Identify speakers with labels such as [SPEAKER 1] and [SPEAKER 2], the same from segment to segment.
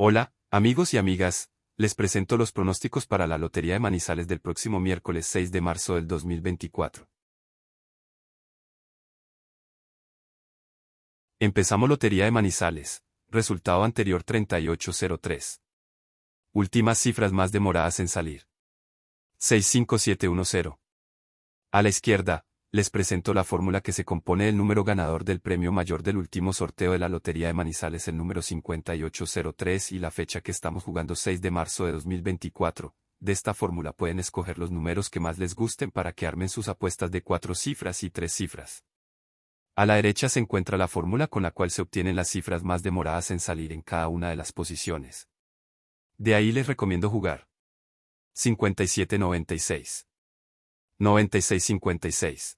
[SPEAKER 1] Hola, amigos y amigas, les presento los pronósticos para la Lotería de Manizales del próximo miércoles 6 de marzo del 2024. Empezamos Lotería de Manizales, resultado anterior 3803. Últimas cifras más demoradas en salir. 65710. A la izquierda, les presento la fórmula que se compone del número ganador del premio mayor del último sorteo de la Lotería de Manizales, el número 5803 y la fecha que estamos jugando 6 de marzo de 2024. De esta fórmula pueden escoger los números que más les gusten para que armen sus apuestas de cuatro cifras y tres cifras. A la derecha se encuentra la fórmula con la cual se obtienen las cifras más demoradas en salir en cada una de las posiciones. De ahí les recomiendo jugar. 5796. 9656.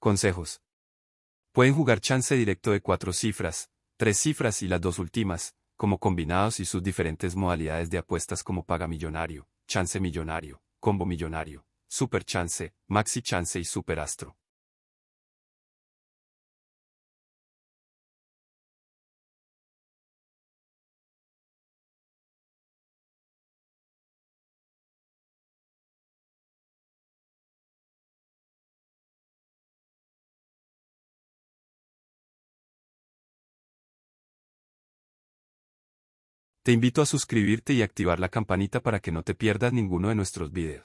[SPEAKER 1] Consejos. Pueden jugar chance directo de cuatro cifras, tres cifras y las dos últimas, como combinados y sus diferentes modalidades de apuestas como paga millonario, chance millonario, combo millonario, super chance, maxi chance y super astro.
[SPEAKER 2] Te invito a suscribirte y activar la campanita para que no te pierdas ninguno de nuestros videos.